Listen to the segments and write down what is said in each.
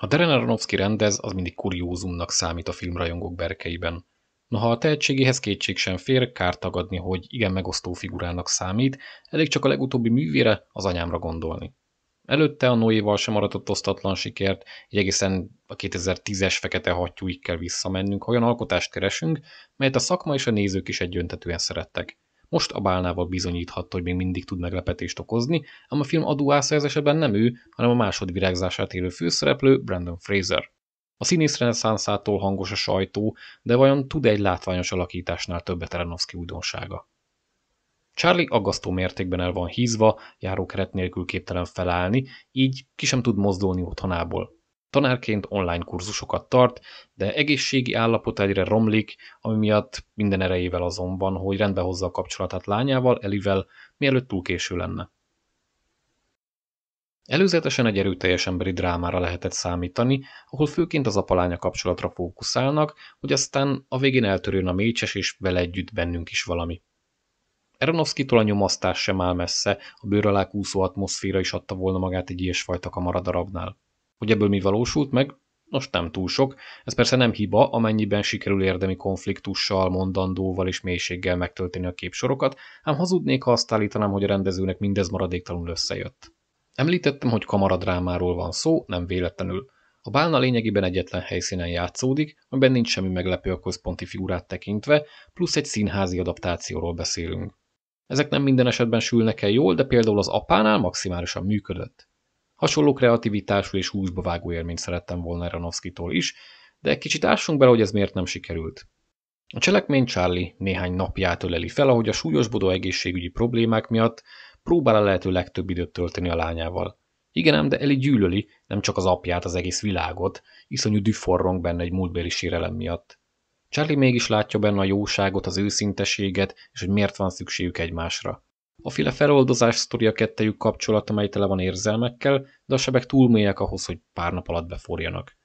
Ha Darren Aronofsky rendez, az mindig kuriózumnak számít a filmrajongók berkeiben. Noha a tehetségéhez kétség sem fér, kár tagadni, hogy igen megosztó figurának számít, elég csak a legutóbbi művére, az anyámra gondolni. Előtte a Noéval sem aratott osztatlan sikert, egy egészen a 2010-es fekete hattyúig kell visszamennünk, ha olyan alkotást keresünk, melyet a szakma és a nézők is egyöntetően szerettek. Most a bálnával bizonyíthatta, hogy még mindig tud meglepetést okozni, ám a film adóászerzeseben nem ő, hanem a másodvirágzását élő főszereplő Brandon Fraser. A színész reneszánszától hangos a sajtó, de vajon tud egy látványos alakításnál többet Aronofsky újdonsága? Charlie aggasztó mértékben el van hízva, járókeret nélkül képtelen felállni, így ki sem tud mozdulni otthonából. Tanárként online kurzusokat tart, de egészségi állapot egyre romlik, ami miatt minden erejével azonban, hogy rendbe hozza a kapcsolatát lányával, Elivel, mielőtt túl késő lenne. Előzetesen egy erőteljes emberi drámára lehetett számítani, ahol főként az apalánya kapcsolatra fókuszálnak, hogy aztán a végén eltörjön a mécses, és vele együtt bennünk is valami. Eronovszkitól a nyomasztás sem áll messze, a bőr alá kúszó atmoszféra is adta volna magát egy ilyesfajta kamaradarabnál. Hogy ebből mi valósult meg? Nos, nem túl sok. Ez persze nem hiba, amennyiben sikerül érdemi konfliktussal, mondandóval és mélységgel megtölteni a képsorokat, ám hazudnék, ha azt állítanám, hogy a rendezőnek mindez maradéktalanul összejött. Említettem, hogy kamaradrámáról van szó, nem véletlenül. A bálna lényegében egyetlen helyszínen játszódik, amiben nincs semmi meglepő a központi figurát tekintve, plusz egy színházi adaptációról beszélünk. Ezek nem minden esetben sülnek el jól, de például az apánál maximálisan működött. Hasonló kreativitású és húsba vágó élményt szerettem volna Ranovszkitól is, de egy kicsit ássunk bele, hogy ez miért nem sikerült. A cselekmény Charlie néhány napját öleli fel, ahogy a súlyosbodó egészségügyi problémák miatt próbál a lehető legtöbb időt tölteni a lányával. Igen de Eli gyűlöli nem csak az apját, az egész világot, iszonyú düforrong benne egy múltbéli sérelem miatt. Charlie mégis látja benne a jóságot, az őszinteséget, és hogy miért van szükségük egymásra. A féle feloldozás sztoria kettejük kapcsolata, mely tele van érzelmekkel, de a sebek túl mélyek ahhoz, hogy pár nap alatt beforjanak.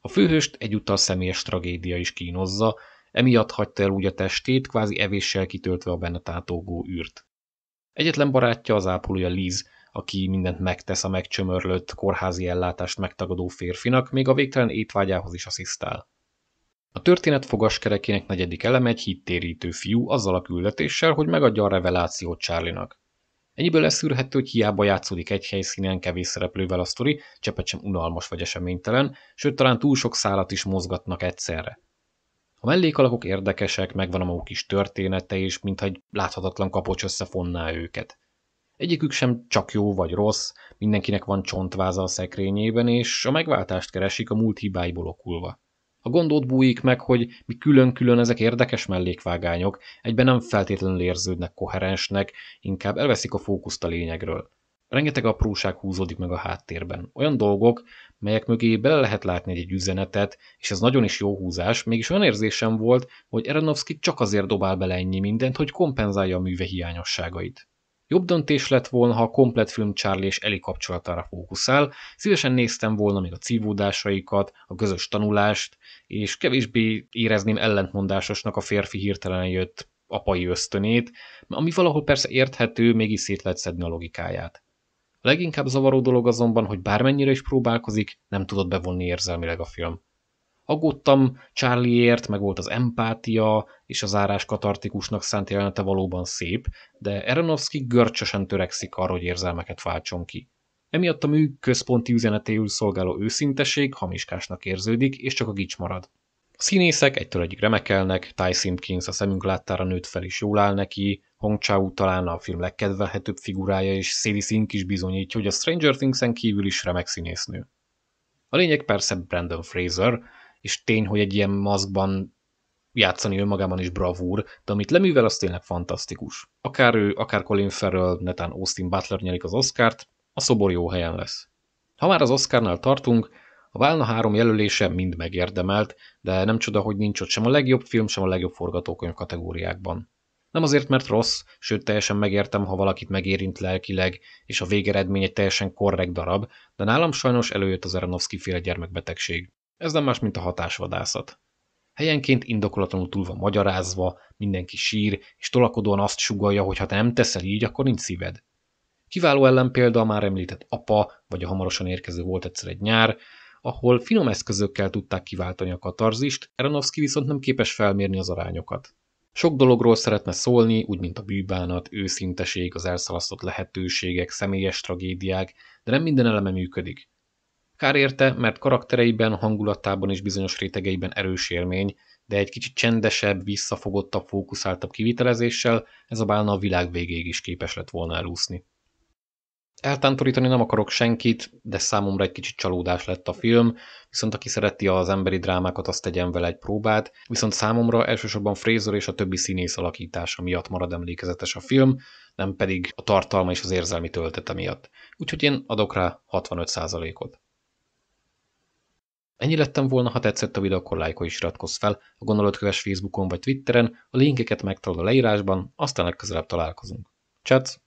A főhőst egyúttal személyes tragédia is kínozza, emiatt hagyta el úgy a testét, kvázi evéssel kitöltve a benne tátógó űrt. Egyetlen barátja az ápolója Liz, aki mindent megtesz a megcsömörlött, kórházi ellátást megtagadó férfinak, még a végtelen étvágyához is asszisztál. A történet fogaskerekének negyedik eleme egy hittérítő fiú azzal a küldetéssel, hogy megadja a revelációt Charlie-nak. Ennyiből leszűrhető, hogy hiába játszódik egy helyszínen kevés szereplővel a sztori, csepet sem unalmas vagy eseménytelen, sőt talán túl sok szálat is mozgatnak egyszerre. A mellékalakok érdekesek, megvan a maguk kis története, és mintha egy láthatatlan kapocs összefonná őket. Egyikük sem csak jó vagy rossz, mindenkinek van csontváza a szekrényében, és a megváltást keresik a múlt hibáiból okulva. A ott bújik meg, hogy mi külön-külön ezek érdekes mellékvágányok, egyben nem feltétlenül érződnek koherensnek, inkább elveszik a fókuszt a lényegről. Rengeteg apróság húzódik meg a háttérben. Olyan dolgok, melyek mögé bele lehet látni egy üzenetet, és ez nagyon is jó húzás, mégis olyan érzésem volt, hogy Aronofsky csak azért dobál bele ennyi mindent, hogy kompenzálja a műve hiányosságait. Jobb döntés lett volna, ha a komplet film Charlie és Eli kapcsolatára fókuszál. Szívesen néztem volna még a cívódásaikat, a közös tanulást, és kevésbé érezném ellentmondásosnak a férfi hirtelen jött apai ösztönét, ami valahol persze érthető, mégis szét lehet szedni a logikáját. A leginkább zavaró dolog azonban, hogy bármennyire is próbálkozik, nem tudod bevonni érzelmileg a film. Aggódtam Charlieért, meg volt az empátia, és az árás katartikusnak szánt jelenete valóban szép, de Aronofsky görcsösen törekszik arra, hogy érzelmeket váltson ki. Emiatt a mű központi üzenetéül szolgáló őszinteség hamiskásnak érződik, és csak a gics marad. A színészek egytől egyik remekelnek, Ty Simpkins a szemünk láttára nőtt fel és jól áll neki, Hong Chau talán a film legkedvelhetőbb figurája, és Sadie Sink is bizonyítja, hogy a Stranger Things-en kívül is remek színésznő. A lényeg persze Brandon Fraser, és tény, hogy egy ilyen maszkban játszani önmagában is bravúr, de amit leművel, az tényleg fantasztikus. Akár ő, akár Colin Farrell, netán Austin Butler nyerik az Oscárt, a szobor jó helyen lesz. Ha már az Oscárnál tartunk, a Válna három jelölése mind megérdemelt, de nem csoda, hogy nincs ott sem a legjobb film, sem a legjobb forgatókönyv kategóriákban. Nem azért, mert rossz, sőt teljesen megértem, ha valakit megérint lelkileg, és a végeredmény egy teljesen korrekt darab, de nálam sajnos előjött az Aronofsky féle gyermekbetegség. Ez nem más, mint a hatásvadászat. Helyenként indokolatlanul túl van magyarázva, mindenki sír, és tolakodóan azt sugalja, hogy ha te nem teszel így, akkor nincs szíved. Kiváló ellenpélda a már említett apa, vagy a hamarosan érkező volt egyszer egy nyár, ahol finom eszközökkel tudták kiváltani a katarzist, Aronofsky viszont nem képes felmérni az arányokat. Sok dologról szeretne szólni, úgy mint a bűbánat, őszinteség, az elszalasztott lehetőségek, személyes tragédiák, de nem minden eleme működik. Kár érte, mert karaktereiben, hangulatában és bizonyos rétegeiben erős élmény, de egy kicsit csendesebb, visszafogottabb, fókuszáltabb kivitelezéssel ez a bálna a világ végéig is képes lett volna elúszni. Eltántorítani nem akarok senkit, de számomra egy kicsit csalódás lett a film, viszont aki szereti az emberi drámákat, azt tegyen vele egy próbát, viszont számomra elsősorban Fraser és a többi színész alakítása miatt marad emlékezetes a film, nem pedig a tartalma és az érzelmi töltete miatt. Úgyhogy én adok rá 65%-ot. Ennyi lettem volna, ha tetszett a videó, akkor lájkolj és iratkozz fel, a kövess Facebookon vagy Twitteren, a linkeket megtalálod a leírásban, aztán legközelebb találkozunk. Csatsz!